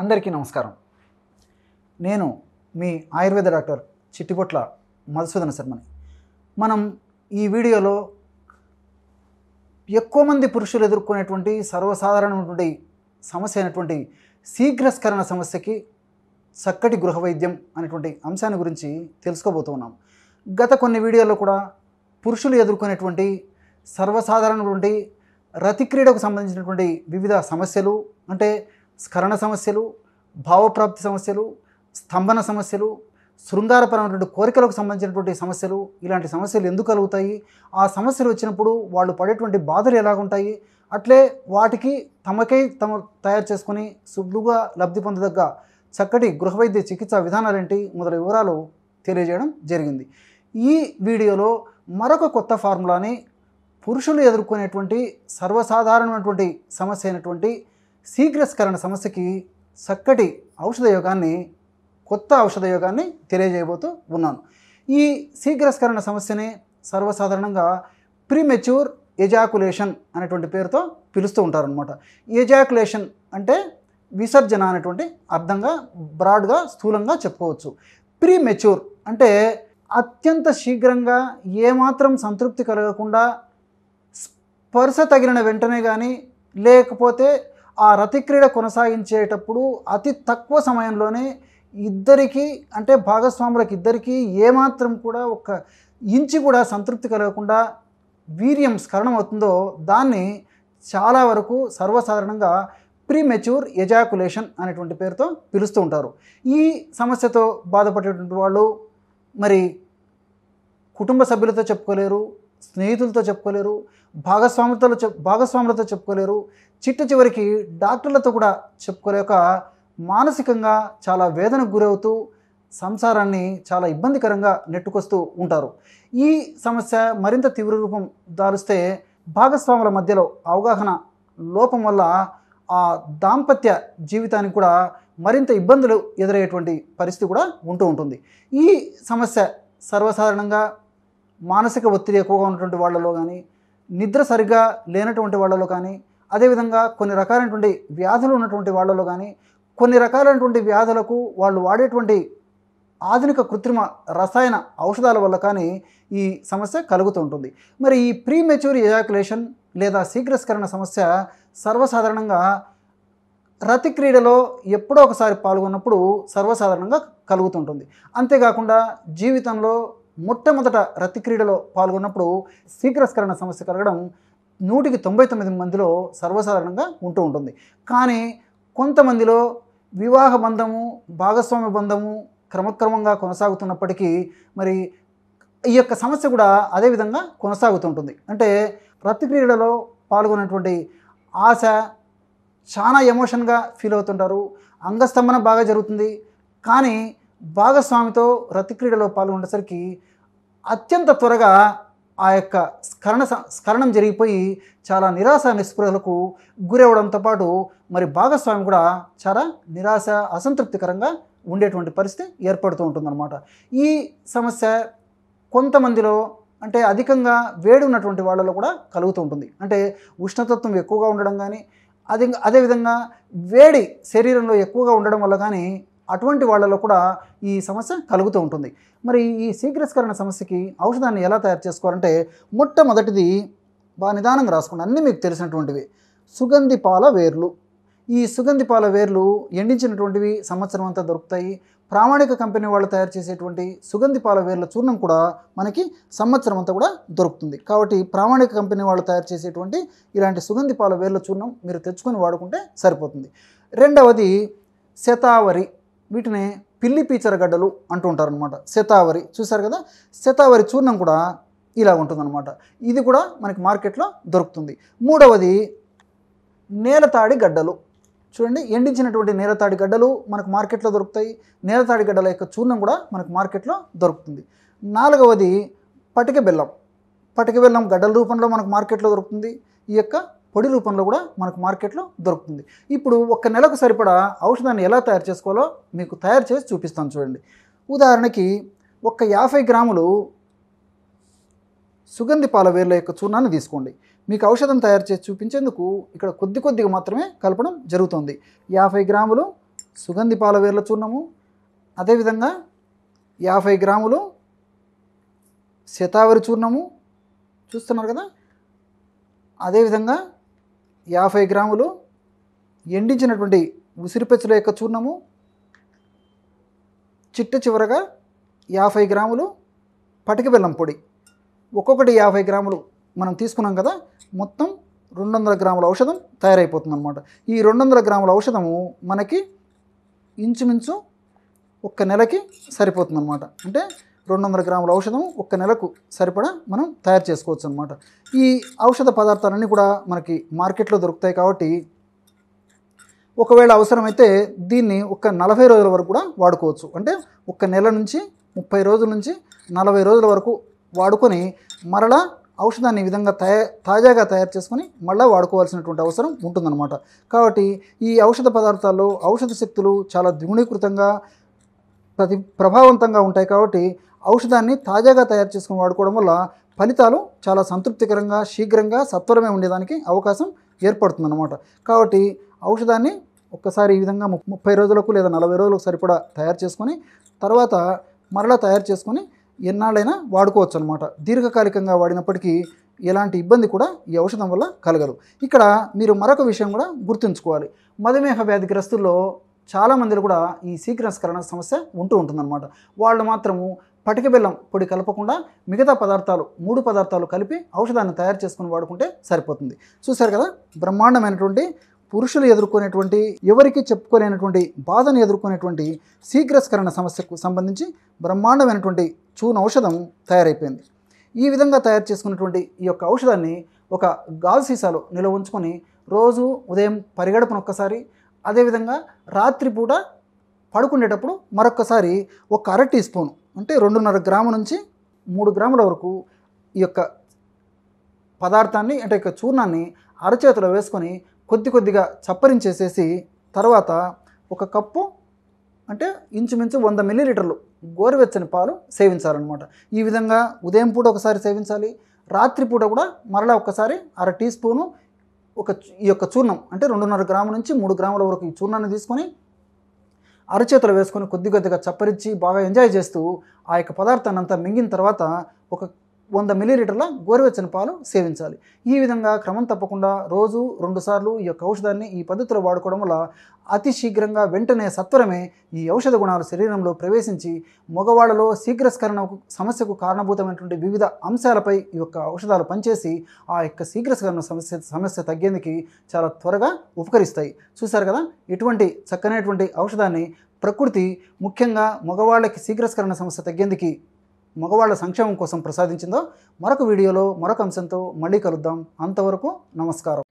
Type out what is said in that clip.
అందరికీ నమస్కారం నేను మీ ఆయుర్వేద డాక్టర్ చిట్టిపొట్ల మధుసూదన శర్మని మనం ఈ వీడియోలో ఎక్కువ మంది పురుషులు ఎదుర్కొనేటువంటి సర్వసాధారణమైనటువంటి సమస్య అయినటువంటి శీఘ్రస్కరణ సమస్యకి చక్కటి గృహ వైద్యం అనేటువంటి అంశాన్ని గురించి తెలుసుకోబోతూ ఉన్నాం గత కొన్ని వీడియోల్లో కూడా పురుషులు ఎదుర్కొనేటువంటి సర్వసాధారణటువంటి రతిక్రీడకు సంబంధించినటువంటి వివిధ సమస్యలు అంటే స్కరణ సమస్యలు భావప్రాప్తి సమస్యలు స్తంభన సమస్యలు శృంగారపరమైనటువంటి కోరికలకు సంబంధించినటువంటి సమస్యలు ఇలాంటి సమస్యలు ఎందుకు కలుగుతాయి ఆ సమస్యలు వచ్చినప్పుడు వాళ్ళు పడేటువంటి బాధలు ఎలాగుంటాయి అట్లే వాటికి తమకై తమ తయారు చేసుకుని సులువుగా లబ్ధి పొందదగ్గ చక్కటి గృహవైద్య చికిత్సా విధానాలేంటి మొదలైన వివరాలు తెలియజేయడం జరిగింది ఈ వీడియోలో మరొక కొత్త ఫార్ములాని పురుషులు ఎదుర్కొనేటువంటి సర్వసాధారణమైనటువంటి సమస్య అయినటువంటి శీఘ్రస్కరణ సమస్యకి చక్కటి ఔషధ యోగాన్ని కొత్త ఔషధ యోగాన్ని తెలియజేయబోతూ ఉన్నాను ఈ శీఘ్రస్కరణ సమస్యని సర్వసాధారణంగా ప్రీమెచ్యూర్ ఎజాకులేషన్ అనేటువంటి పేరుతో పిలుస్తూ ఉంటారనమాట ఎజాకులేషన్ అంటే విసర్జన అనేటువంటి అర్థంగా బ్రాడ్గా స్థూలంగా చెప్పుకోవచ్చు ప్రీమెచ్యూర్ అంటే అత్యంత శీఘ్రంగా ఏమాత్రం సంతృప్తి కలగకుండా స్పర్శ తగిలిన వెంటనే కానీ లేకపోతే ఆ రతి క్రీడ కొనసాగించేటప్పుడు అతి తక్కువ సమయంలోనే ఇద్దరికీ అంటే భాగస్వాములకు ఇద్దరికీ ఏమాత్రం కూడా ఒక ఇంచి కూడా సంతృప్తి కలగకుండా వీర్యం స్ఖలనం అవుతుందో దాన్ని చాలా వరకు సర్వసాధారణంగా ప్రీమెచ్యూర్ ఎజాకులేషన్ అనేటువంటి పేరుతో పిలుస్తూ ఉంటారు ఈ సమస్యతో బాధపడేటువంటి వాళ్ళు మరి కుటుంబ సభ్యులతో చెప్పుకోలేరు స్నేహితులతో చెప్పుకోలేరు భాగస్వాములతో చెప్ భాగస్వాములతో చెప్పుకోలేరు చిట్ట చివరికి డాక్టర్లతో కూడా చెప్పుకోలేక మానసికంగా చాలా వేదనకు గురవుతూ సంసారాన్ని చాలా ఇబ్బందికరంగా నెట్టుకొస్తూ ఉంటారు ఈ సమస్య మరింత తీవ్ర రూపం దారిస్తే భాగస్వాముల మధ్యలో అవగాహన లోపం వల్ల ఆ దాంపత్య జీవితానికి కూడా మరింత ఇబ్బందులు ఎదురయ్యేటువంటి పరిస్థితి కూడా ఉంటూ ఉంటుంది ఈ సమస్య సర్వసాధారణంగా మానసిక ఒత్తిడి ఎక్కువగా ఉన్నటువంటి వాళ్ళలో కానీ నిద్ర సరిగ్గా లేనటువంటి వాళ్ళలో కానీ అదేవిధంగా కొన్ని రకాలైనటువంటి వ్యాధులు ఉన్నటువంటి వాళ్ళలో కానీ కొన్ని రకాలైనటువంటి వ్యాధులకు వాళ్ళు వాడేటువంటి ఆధునిక కృత్రిమ రసాయన ఔషధాల వల్ల కానీ ఈ సమస్య కలుగుతూ ఉంటుంది మరి ఈ ప్రీ మెచ్యూర్ ఎజాకులేషన్ లేదా శీఘ్రస్కరణ సమస్య సర్వసాధారణంగా రతి క్రీడలో ఎప్పుడో ఒకసారి పాల్గొన్నప్పుడు సర్వసాధారణంగా కలుగుతుంటుంది అంతేకాకుండా జీవితంలో మొట్టమొదట రతి క్రీడలో పాల్గొన్నప్పుడు శీఘ్రస్కరణ సమస్య కలగడం నూటికి తొంభై తొమ్మిది మందిలో సర్వసాధారణంగా ఉంటూ ఉంటుంది కానీ కొంతమందిలో వివాహ బంధము భాగస్వామ్య బంధము క్రమక్రమంగా కొనసాగుతున్నప్పటికీ మరి ఈ యొక్క సమస్య కూడా అదేవిధంగా కొనసాగుతుంటుంది అంటే రతి క్రీడలో పాల్గొన్నటువంటి ఆశ చాలా ఎమోషన్గా ఫీల్ అవుతుంటారు అంగస్తంభన బాగా జరుగుతుంది కానీ భాగస్వామితో రతిక్రీడలో పాల్గొనేసరికి అత్యంత త్వరగా ఆ యొక్క స్కరణ స్కరణం జరిగిపోయి చాలా నిరాశ నిస్పృహలకు గురవడంతో పాటు మరి భాగస్వామి కూడా చాలా నిరాశ అసంతృప్తికరంగా ఉండేటువంటి పరిస్థితి ఏర్పడుతూ ఉంటుందన్నమాట ఈ సమస్య కొంతమందిలో అంటే అధికంగా వేడి ఉన్నటువంటి వాళ్ళలో కూడా కలుగుతూ ఉంటుంది అంటే ఉష్ణతత్వం ఎక్కువగా ఉండడం కానీ అదే అదేవిధంగా వేడి శరీరంలో ఎక్కువగా ఉండడం వల్ల కానీ అటువంటి వాళ్ళలో కూడా ఈ సమస్య కలుగుతూ ఉంటుంది మరి ఈ శీఘ్రస్కరణ సమస్యకి ఔషధాన్ని ఎలా తయారు చేసుకోవాలంటే మొట్టమొదటిది బాగా నిదానంగా రాసుకున్న అన్నీ మీకు తెలిసినటువంటివి సుగంధి పాల వేర్లు ఈ సుగంధి పాల వేర్లు ఎండించినటువంటివి సంవత్సరం అంతా దొరుకుతాయి ప్రామాణిక కంపెనీ వాళ్ళు తయారు చేసేటువంటి సుగంధి పాల వేర్ల చూర్ణం కూడా మనకి సంవత్సరం అంతా కూడా దొరుకుతుంది కాబట్టి ప్రామాణిక కంపెనీ వాళ్ళు తయారు చేసేటువంటి ఇలాంటి సుగంధి పాల వేర్ల చూర్ణం మీరు తెచ్చుకొని వాడుకుంటే సరిపోతుంది రెండవది శతావరి వీటిని పిల్లి పీచరగడ్డలు అంటూ ఉంటారనమాట శతావరి చూసారు కదా శతావరి చూర్ణం కూడా ఇలా ఉంటుందన్నమాట ఇది కూడా మనకి మార్కెట్లో దొరుకుతుంది మూడవది నేలతాడి గడ్డలు చూడండి ఎండించినటువంటి నేలతాడి గడ్డలు మనకు మార్కెట్లో దొరుకుతాయి నేలతాడి గడ్డల యొక్క చూర్ణం కూడా మనకు మార్కెట్లో దొరుకుతుంది నాలుగవది పటిక బెల్లం పటిక బెల్లం గడ్డల రూపంలో మనకు మార్కెట్లో దొరుకుతుంది ఈ యొక్క పొడి రూపంలో కూడా మనకు మార్కెట్లో దొరుకుతుంది ఇప్పుడు ఒక నెలకు సరిపడా ఔషధాన్ని ఎలా తయారు చేసుకోవాలో మీకు తయారు చేసి చూపిస్తాను చూడండి ఉదాహరణకి ఒక యాభై గ్రాములు సుగంధి పాల వేర్ల యొక్క చూర్ణాన్ని తీసుకోండి మీకు ఔషధం తయారు చేసి చూపించేందుకు ఇక్కడ కొద్ది కొద్దిగా మాత్రమే కలపడం జరుగుతుంది యాభై గ్రాములు సుగంధి పాల వేర్ల చూర్ణము అదేవిధంగా యాభై గ్రాములు శతావరి చూర్ణము చూస్తున్నారు కదా అదేవిధంగా యాభై గ్రాములు ఎండించినటువంటి ఉసిరిపెచ్చుల యొక్క చూర్ణము చిట్ట చివరగా యాభై గ్రాములు పటిక బెల్లం పొడి ఒక్కొక్కటి యాభై గ్రాములు మనం తీసుకున్నాం కదా మొత్తం రెండు వందల గ్రాముల ఔషధం తయారైపోతుంది అనమాట ఈ రెండు వందల గ్రాముల ఔషధము మనకి ఇంచుమించు ఒక్క నెలకి సరిపోతుంది అనమాట అంటే రెండు వందల గ్రాముల ఔషధం ఒక్క నెలకు సరిపడా మనం తయారు చేసుకోవచ్చు అనమాట ఈ ఔషధ పదార్థాలన్నీ కూడా మనకి మార్కెట్లో దొరుకుతాయి కాబట్టి ఒకవేళ అవసరమైతే దీన్ని ఒక నలభై రోజుల వరకు కూడా వాడుకోవచ్చు అంటే ఒక నెల నుంచి ముప్పై రోజుల నుంచి నలభై రోజుల వరకు వాడుకొని మరలా ఔషధాన్ని ఈ విధంగా తయా తాజాగా తయారు చేసుకొని మళ్ళీ వాడుకోవాల్సినటువంటి అవసరం ఉంటుందన్నమాట కాబట్టి ఈ ఔషధ పదార్థాల్లో ఔషధ శక్తులు చాలా ద్విగుణీకృతంగా ప్రతి ప్రభావవంతంగా ఉంటాయి కాబట్టి ఔషధాన్ని తాజాగా తయారు చేసుకుని వాడుకోవడం వల్ల ఫలితాలు చాలా సంతృప్తికరంగా శీఘ్రంగా సత్వరమే ఉండేదానికి అవకాశం ఏర్పడుతుందన్నమాట కాబట్టి ఔషధాన్ని ఒక్కసారి ఈ విధంగా ముప్పై రోజులకు లేదా నలభై రోజులకు సరిపడా తయారు చేసుకొని తర్వాత మరలా తయారు చేసుకొని ఎన్నాళ్ళైనా వాడుకోవచ్చు అనమాట దీర్ఘకాలికంగా వాడినప్పటికీ ఎలాంటి ఇబ్బంది కూడా ఈ ఔషధం వల్ల కలగదు ఇక్కడ మీరు మరొక విషయం కూడా గుర్తుంచుకోవాలి మధుమేహ వ్యాధిగ్రస్తుల్లో చాలామందిలో కూడా ఈ శీఘ్రస్కరణ సమస్య ఉంటూ ఉంటుందన్నమాట వాళ్ళు మాత్రము పటిక బెల్లం పొడి కలపకుండా మిగతా పదార్థాలు మూడు పదార్థాలు కలిపి ఔషధాన్ని తయారు చేసుకుని వాడుకుంటే సరిపోతుంది చూశారు కదా బ్రహ్మాండమైనటువంటి పురుషులు ఎదుర్కొనేటువంటి ఎవరికి చెప్పుకోలేనటువంటి బాధను ఎదుర్కొనేటువంటి శీఘ్రస్కరణ సమస్యకు సంబంధించి బ్రహ్మాండమైనటువంటి చూన ఔషధం తయారైపోయింది ఈ విధంగా తయారు చేసుకున్నటువంటి ఈ యొక్క ఔషధాన్ని ఒక గాజు సీసాలో నిల్వ ఉంచుకొని రోజు ఉదయం పరిగడపను ఒక్కసారి అదేవిధంగా రాత్రిపూట పడుకునేటప్పుడు మరొకసారి ఒక అర టీ స్పూన్ అంటే రెండున్నర గ్రాము నుంచి మూడు గ్రాముల వరకు ఈ యొక్క పదార్థాన్ని అంటే యొక్క చూర్ణాన్ని అరచేతిలో వేసుకొని కొద్ది కొద్దిగా చప్పరించేసేసి తర్వాత ఒక కప్పు అంటే ఇంచుమించు వంద మిల్లీలీటర్లు గోరువెచ్చని పాలు సేవించాలన్నమాట ఈ విధంగా ఉదయం పూట ఒకసారి సేవించాలి రాత్రిపూట కూడా మరలా ఒకసారి అర టీ స్పూను ఒక ఈ యొక్క చూర్ణం అంటే రెండున్నర గ్రాముల నుంచి మూడు గ్రాముల వరకు ఈ చూర్ణాన్ని తీసుకొని అరచేతులు వేసుకొని కొద్ది కొద్దిగా చప్పరించి బాగా ఎంజాయ్ చేస్తూ ఆ యొక్క పదార్థాన్ని అంతా మింగిన తర్వాత ఒక వంద మిల్లీలీటర్ల గోరువెచ్చని పాలు సేవించాలి ఈ విధంగా క్రమం తప్పకుండా రోజు రెండుసార్లు ఈ యొక్క ఔషధాన్ని ఈ పద్ధతిలో వాడుకోవడం వల్ల అతి శీఘ్రంగా వెంటనే సత్వరమే ఈ ఔషధ గుణాలు శరీరంలో ప్రవేశించి మగవాళ్ళలో శీఘ్రస్కరణ సమస్యకు కారణభూతమైనటువంటి వివిధ అంశాలపై ఈ యొక్క ఔషధాలు పనిచేసి ఆ యొక్క శీఘ్రస్కరణ సమస్య సమస్య తగ్గేందుకు చాలా త్వరగా ఉపకరిస్తాయి చూశారు కదా ఇటువంటి చక్కనైనటువంటి ఔషధాన్ని ప్రకృతి ముఖ్యంగా మగవాళ్ళకి శీఘ్రస్కరణ సమస్య తగ్గేందుకు మగవాళ్ళ సంక్షేమం కోసం ప్రసాదించిందో మరొక వీడియోలో మరొక అంశంతో మళ్ళీ కలుద్దాం అంతవరకు నమస్కారం